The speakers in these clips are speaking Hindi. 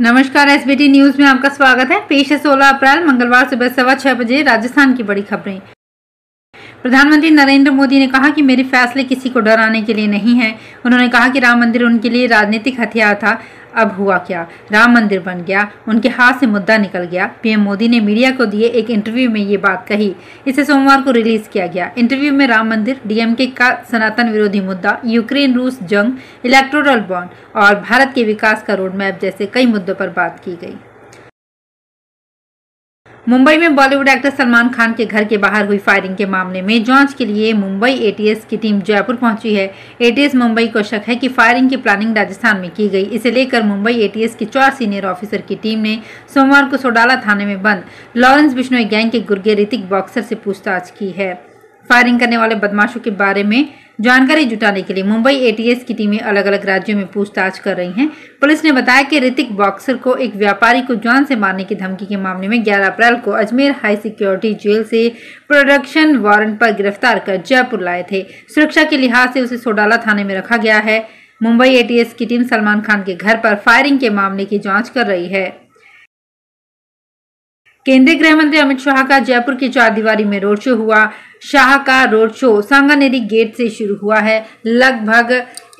नमस्कार एस न्यूज में आपका स्वागत है पेश है सोलह अप्रैल मंगलवार सुबह सवा छह बजे राजस्थान की बड़ी खबरें प्रधानमंत्री नरेंद्र मोदी ने कहा कि मेरे फैसले किसी को डराने के लिए नहीं है उन्होंने कहा कि राम मंदिर उनके लिए राजनीतिक हथियार था अब हुआ क्या राम मंदिर बन गया उनके हाथ से मुद्दा निकल गया पीएम मोदी ने मीडिया को दिए एक इंटरव्यू में ये बात कही इसे सोमवार को रिलीज किया गया इंटरव्यू में राम मंदिर डीएमके का सनातन विरोधी मुद्दा यूक्रेन रूस जंग इलेक्ट्रोरल बॉन्ड और भारत के विकास का रोडमैप जैसे कई मुद्दों पर बात की गई मुंबई में बॉलीवुड एक्टर सलमान खान के घर के बाहर हुई फायरिंग के मामले में जांच के लिए मुंबई एटीएस की टीम जयपुर पहुंची है एटीएस मुंबई को शक है कि फायरिंग की प्लानिंग राजस्थान में की गई इसे लेकर मुंबई एटीएस की चार सीनियर ऑफिसर की टीम ने सोमवार को सोडाला थाने में बंद लॉरेंस बिश्नोई गैंग के गुर्गे ऋतिक बॉक्सर से पूछताछ की है फायरिंग करने वाले बदमाशों के बारे में जानकारी जुटाने के लिए मुंबई एटीएस की टीमें अलग अलग राज्यों में पूछताछ कर रही हैं पुलिस ने बताया कि ऋतिक बॉक्सर को एक व्यापारी को जान से मारने की धमकी के मामले में 11 अप्रैल को अजमेर हाई सिक्योरिटी जेल से प्रोडक्शन वारंट पर गिरफ्तार कर जयपुर लाए थे सुरक्षा के लिहाज से उसे सोडाला थाने में रखा गया है मुंबई ए की टीम सलमान खान के घर पर फायरिंग के मामले की जाँच कर रही है केंद्रीय गृह मंत्री अमित शाह का जयपुर के चारदीवारी में रोड शो हुआ शाह का रोड शो सांगानेरी गेट से शुरू हुआ है लगभग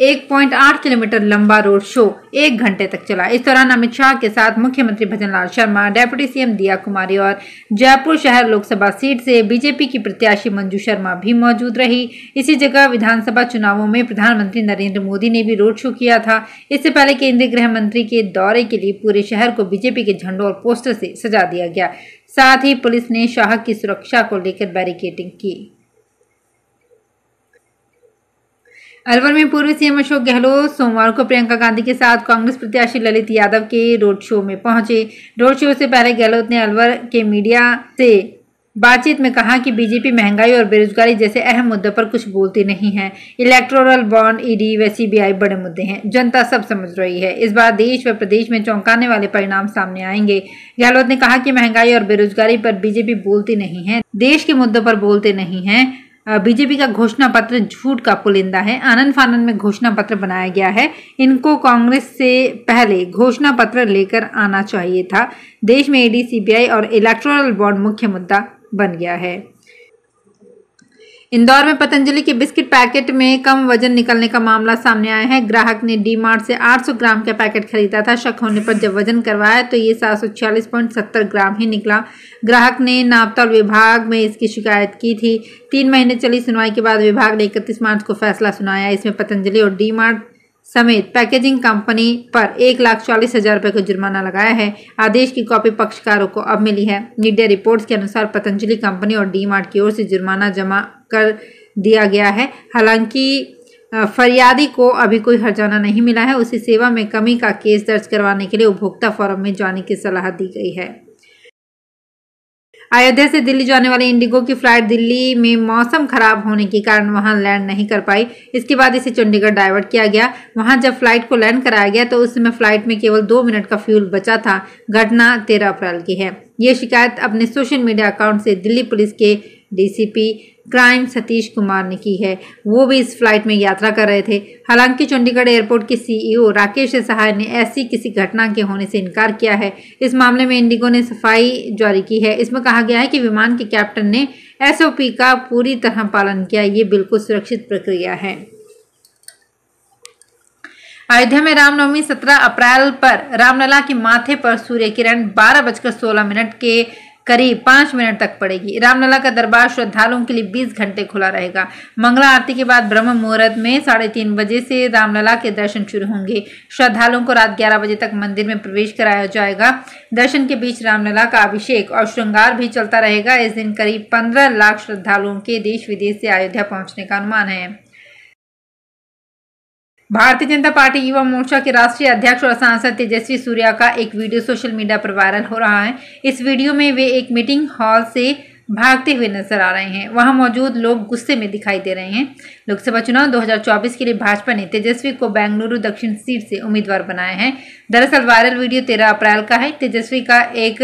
1.8 किलोमीटर लंबा रोड शो एक घंटे तक चला इस दौरान अमित शाह के साथ मुख्यमंत्री भजनलाल शर्मा डेप्यूटी सीएम दिया कुमारी और जयपुर शहर लोकसभा सीट से बीजेपी की प्रत्याशी मंजू शर्मा भी मौजूद रही इसी जगह विधानसभा चुनावों में प्रधानमंत्री नरेंद्र मोदी ने भी रोड शो किया था इससे पहले केंद्रीय गृह मंत्री के दौरे के लिए पूरे शहर को बीजेपी के झंडों और पोस्टर से सजा दिया गया साथ ही पुलिस ने शाह की सुरक्षा को लेकर बैरिकेडिंग की अलवर में पूर्व सीएम अशोक गहलोत सोमवार को प्रियंका गांधी के साथ कांग्रेस प्रत्याशी ललित यादव के रोड शो में पहुंचे रोड शो से पहले गहलोत ने अलवर के मीडिया से बातचीत में कहा कि बीजेपी महंगाई और बेरोजगारी जैसे अहम मुद्दों पर कुछ बोलती नहीं है इलेक्टोरल बॉन्ड ईडी व सीबीआई बड़े मुद्दे हैं जनता सब समझ रही है इस बार देश व प्रदेश में चौंकाने वाले परिणाम सामने आएंगे गहलोत ने कहा कि महंगाई और बेरोजगारी पर बीजेपी बोलती नहीं है देश के मुद्दों पर बोलते नहीं है बीजेपी का घोषणा पत्र झूठ का पुलिंदा है आनंद फानंद में घोषणा पत्र बनाया गया है इनको कांग्रेस से पहले घोषणा पत्र लेकर आना चाहिए था देश में ईडी सीबीआई और इलेक्ट्रल बॉन्ड मुख्य मुद्दा बन गया है इंदौर में पतंजलि के बिस्किट पैकेट में कम वजन निकलने का मामला सामने आया है ग्राहक ने डी मार्ट से 800 ग्राम का पैकेट खरीदा था शक होने पर जब वजन करवाया तो ये सात ग्राम ही निकला ग्राहक ने नापतौल विभाग में इसकी शिकायत की थी तीन महीने चली सुनवाई के बाद विभाग ने इकतीस मार्च को फैसला सुनाया इसमें पतंजलि और डी मार्ट समेत पैकेजिंग कंपनी पर एक लाख चालीस हजार रुपये का जुर्माना लगाया है आदेश की कॉपी पक्षकारों को अब मिली है मीडिया रिपोर्ट्स के अनुसार पतंजलि कंपनी और डी की ओर से जुर्माना जमा कर दिया गया है हालांकि फरियादी को अभी कोई हर्जाना नहीं मिला है उसी सेवा में कमी का केस दर्ज करवाने के लिए उपभोक्ता फोरम में जाने की सलाह दी गई है अयोध्या से दिल्ली जाने वाली इंडिगो की फ्लाइट दिल्ली में मौसम खराब होने के कारण वहां लैंड नहीं कर पाई इसके बाद इसे चंडीगढ़ डाइवर्ट किया गया वहां जब फ्लाइट को लैंड कराया गया तो उस समय फ्लाइट में केवल दो मिनट का फ्यूल बचा था घटना तेरह अप्रैल की है ये शिकायत अपने सोशल मीडिया अकाउंट से दिल्ली पुलिस के डीसीपी क्राइम सतीश कुमार ने की है वो भी इस फ्लाइट में यात्रा कर रहे थे हालांकि चंडीगढ़ एयरपोर्ट के सीईओ e राकेश सहाय ने ऐसी किसी घटना के होने से इनकार किया है इस मामले में इंडिगो ने सफाई जारी की है इसमें कहा गया है कि विमान के कैप्टन ने एसओपी का पूरी तरह पालन किया ये बिल्कुल सुरक्षित प्रक्रिया है अयोध्या में रामनवमी सत्रह अप्रैल पर रामलला के माथे पर सूर्य किरण बारह बजकर सोलह मिनट के करीब पाँच मिनट तक पड़ेगी रामलला का दरबार श्रद्धालुओं के लिए बीस घंटे खुला रहेगा मंगला आरती के बाद ब्रह्म मुहूर्त में साढ़े तीन बजे से रामलला के दर्शन शुरू होंगे श्रद्धालुओं को रात ग्यारह बजे तक मंदिर में प्रवेश कराया जाएगा दर्शन के बीच रामलला का अभिषेक और श्रृंगार भी चलता रहेगा इस दिन करीब पंद्रह लाख श्रद्धालुओं के देश विदेश से अयोध्या पहुँचने का अनुमान है भारतीय जनता पार्टी युवा मोर्चा के राष्ट्रीय अध्यक्ष और सांसद तेजस्वी सूर्या का एक वीडियो सोशल मीडिया पर वायरल हो रहा है इस वीडियो में वे एक मीटिंग हॉल से भागते हुए नजर आ रहे हैं वहां मौजूद लोग गुस्से में दिखाई दे रहे हैं लोकसभा चुनाव 2024 के लिए भाजपा ने तेजस्वी को बेंगलुरु दक्षिण सीट से उम्मीदवार बनाया है दरअसल वायरल वीडियो 13 अप्रैल का है तेजस्वी का एक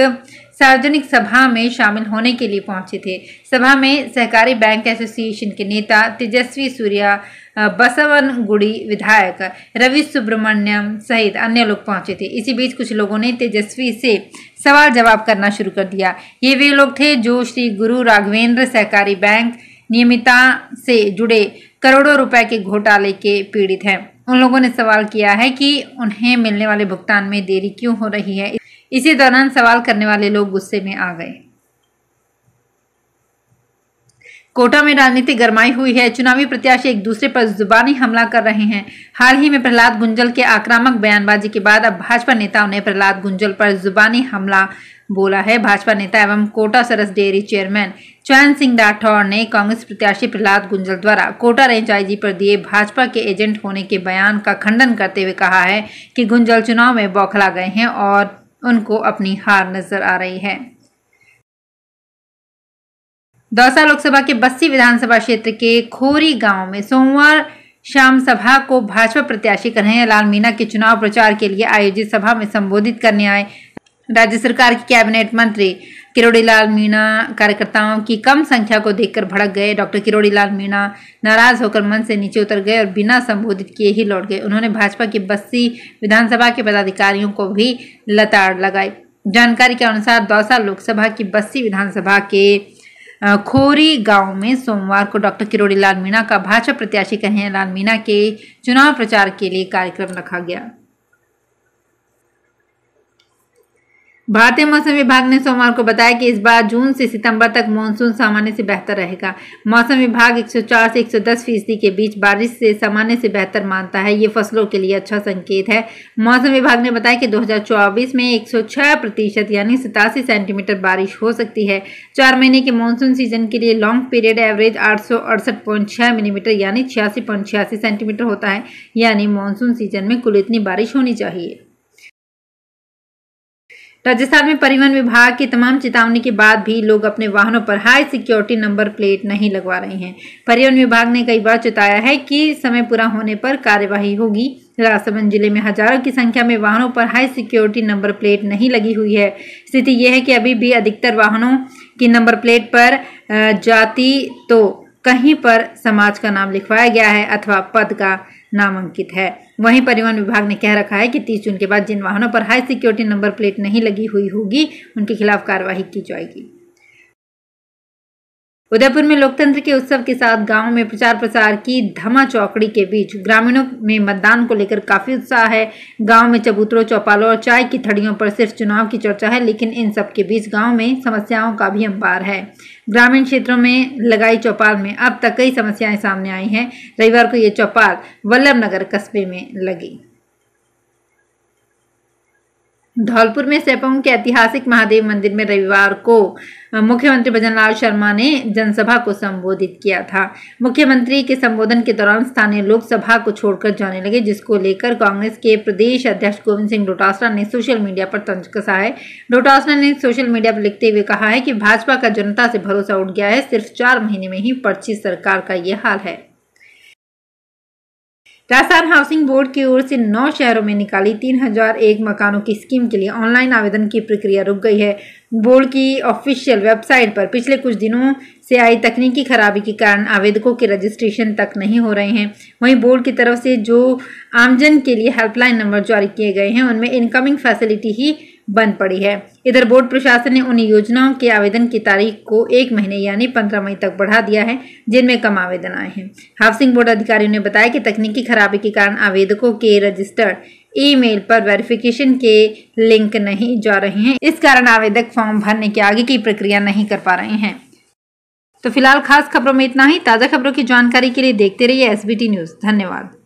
सार्वजनिक सभा में शामिल होने के लिए पहुंचे थे सभा में सहकारी बैंक एसोसिएशन के नेता तेजस्वी सूर्या बसवन गुड़ी विधायक रवि सुब्रमण्यम सहित अन्य लोग पहुंचे थे इसी बीच कुछ लोगों ने तेजस्वी से सवाल जवाब करना शुरू कर दिया ये वे लोग थे जो श्री गुरु राघवेंद्र सहकारी बैंक नियमिता से जुड़े करोड़ों रुपए के घोटाले के पीड़ित हैं उन लोगों ने सवाल किया है कि उन्हें मिलने वाले भुगतान में देरी क्यों हो रही है इसी दौरान सवाल करने वाले लोग गुस्से में आ गए कोटा में राजनीति गरमाई हुई है चुनावी प्रत्याशी एक दूसरे पर जुबानी हमला कर रहे हैं हाल ही में प्रहलाद गुंजल के आक्रामक बयानबाजी के बाद अब भाजपा नेताओं ने प्रहलाद गुंजल पर जुबानी हमला बोला है भाजपा नेता एवं कोटा सरस डेयरी चेयरमैन चयन सिंह राठौर ने कांग्रेस प्रत्याशी प्रहलाद गुंजल द्वारा कोटा रेंज आईजी पर दिए भाजपा के एजेंट होने के बयान का खंडन करते हुए कहा है कि गुंजल चुनाव में बौखला गए हैं और उनको अपनी हार नजर आ रही है दौसा लोकसभा के बस्सी विधानसभा क्षेत्र के खोरी गांव में सोमवार शाम सभा को भाजपा प्रत्याशी कन्हैया लाल मीना के चुनाव प्रचार के लिए आयोजित सभा में संबोधित करने आए राज्य सरकार के कैबिनेट मंत्री किरोड़ी लाल मीणा कार्यकर्ताओं की कम संख्या को देखकर भड़क गए डॉक्टर किरोड़ी लाल मीणा नाराज होकर मन से नीचे उतर गए और बिना संबोधित किए ही लौट गए उन्होंने भाजपा की बस्सी विधानसभा के पदाधिकारियों को भी लताड़ लगाई जानकारी के अनुसार दौसा लोकसभा की बस्सी विधानसभा के खोरी गांव में सोमवार को डॉक्टर किरोड़ी लाल मीणा का भाजपा प्रत्याशी कन्हैया लाल मीणा के चुनाव प्रचार के लिए कार्यक्रम रखा गया भारतीय मौसम विभाग ने सोमवार को बताया कि इस बार जून से सितंबर तक मानसून सामान्य से बेहतर रहेगा मौसम विभाग 104 से 110 फीसदी के बीच बारिश से सामान्य से बेहतर मानता है ये फसलों के लिए अच्छा संकेत है मौसम विभाग ने बताया कि 2024 में 106 प्रतिशत यानी सतासी सेंटीमीटर बारिश हो सकती है चार महीने के मानसून सीजन के लिए लॉन्ग पीरियड एवरेज आठ मिलीमीटर यानी छियासी सेंटीमीटर होता है यानी मानसून सीजन में कुल इतनी बारिश होनी चाहिए राजस्थान में परिवहन विभाग की तमाम चेतावनी के बाद भी लोग अपने वाहनों पर हाई सिक्योरिटी नंबर प्लेट नहीं लगवा रहे हैं परिवहन विभाग ने कई बार चेताया है कि समय पूरा होने पर कार्यवाही होगी राजसमंद जिले में हजारों की संख्या में वाहनों पर हाई सिक्योरिटी नंबर प्लेट नहीं लगी हुई है स्थिति यह है कि अभी भी अधिकतर वाहनों की नंबर प्लेट पर जाति तो कहीं पर समाज का नाम लिखवाया गया है अथवा पद का नामांकित है वहीं परिवहन विभाग ने कह रखा है कि 30 जून के बाद जिन वाहनों पर हाई सिक्योरिटी नंबर प्लेट नहीं लगी हुई होगी उनके खिलाफ कार्रवाई की जाएगी उदयपुर में लोकतंत्र के उत्सव के साथ गांव में प्रचार प्रसार की धमा चौकड़ी के बीच ग्रामीणों में मतदान को लेकर काफी उत्साह है गांव में चबूतरों चौपालों और चाय की थड़ियों पर सिर्फ चुनाव की चर्चा है लेकिन इन सब के बीच गांव में समस्याओं का भी अंबार है ग्रामीण क्षेत्रों में लगाई चौपाल में अब तक कई समस्याएं सामने आई हैं रविवार को ये चौपाल वल्लभ नगर कस्बे में लगी धौलपुर में सैपोंग के ऐतिहासिक महादेव मंदिर में रविवार को मुख्यमंत्री भजनलाल शर्मा ने जनसभा को संबोधित किया था मुख्यमंत्री के संबोधन के दौरान स्थानीय लोग सभा को छोड़कर जाने लगे जिसको लेकर कांग्रेस के प्रदेश अध्यक्ष गोविंद सिंह डोटासरा ने सोशल मीडिया पर तंज कसा है डोटासरा ने सोशल मीडिया पर लिखते हुए कहा है कि भाजपा का जनता से भरोसा उठ गया है सिर्फ चार महीने में ही पर्ची सरकार का ये हाल है राजस्थान हाउसिंग बोर्ड की ओर से नौ शहरों में निकाली तीन हजार एक मकानों की स्कीम के लिए ऑनलाइन आवेदन की प्रक्रिया रुक गई है बोर्ड की ऑफिशियल वेबसाइट पर पिछले कुछ दिनों से आई तकनीकी खराबी के कारण आवेदकों के रजिस्ट्रेशन तक नहीं हो रहे हैं वहीं बोर्ड की तरफ से जो आमजन के लिए हेल्पलाइन नंबर जारी किए गए हैं उनमें इनकमिंग फैसिलिटी ही बंद पड़ी है इधर बोर्ड प्रशासन ने उन योजनाओं के आवेदन की तारीख को एक महीने यानी पंद्रह मई तक बढ़ा दिया है जिनमें कम आवेदन आए हैं हाउसिंग बोर्ड अधिकारियों ने बताया कि तकनीकी खराबी के कारण आवेदकों के रजिस्टर्ड ईमेल पर वेरिफिकेशन के लिंक नहीं जा रहे हैं इस कारण आवेदक फॉर्म भरने के आगे की प्रक्रिया नहीं कर पा रहे हैं तो फिलहाल खास खबरों में इतना ही ताज़ा खबरों की जानकारी के लिए देखते रहिए एस न्यूज़ धन्यवाद